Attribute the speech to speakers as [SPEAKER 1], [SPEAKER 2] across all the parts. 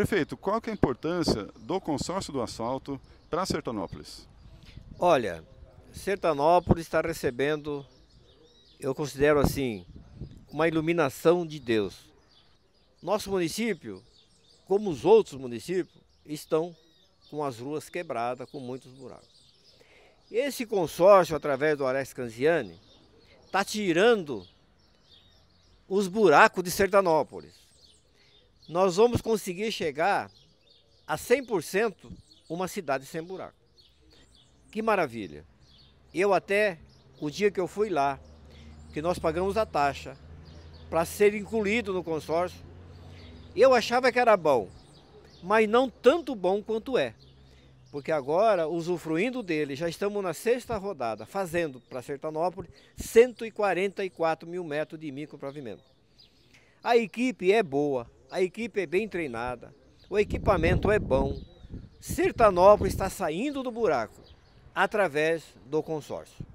[SPEAKER 1] Prefeito, qual que é a importância do consórcio do asfalto para Sertanópolis? Olha, Sertanópolis está recebendo, eu considero assim, uma iluminação de Deus. Nosso município, como os outros municípios, estão com as ruas quebradas, com muitos buracos. Esse consórcio, através do Alex Canziani, está tirando os buracos de Sertanópolis nós vamos conseguir chegar a 100% uma cidade sem buraco. Que maravilha! Eu até, o dia que eu fui lá, que nós pagamos a taxa para ser incluído no consórcio, eu achava que era bom, mas não tanto bom quanto é. Porque agora, usufruindo dele, já estamos na sexta rodada, fazendo para Sertanópolis 144 mil metros de micropavimento. A equipe é boa, a equipe é bem treinada, o equipamento é bom. Sertanópolis está saindo do buraco através do consórcio.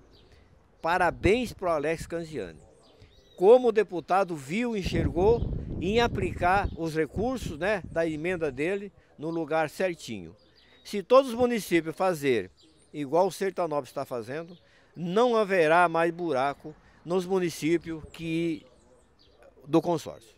[SPEAKER 1] Parabéns para o Alex Canziani. Como o deputado viu, e enxergou em aplicar os recursos né, da emenda dele no lugar certinho. Se todos os municípios fazerem igual o Sertanópolis está fazendo, não haverá mais buraco nos municípios que do consórcio.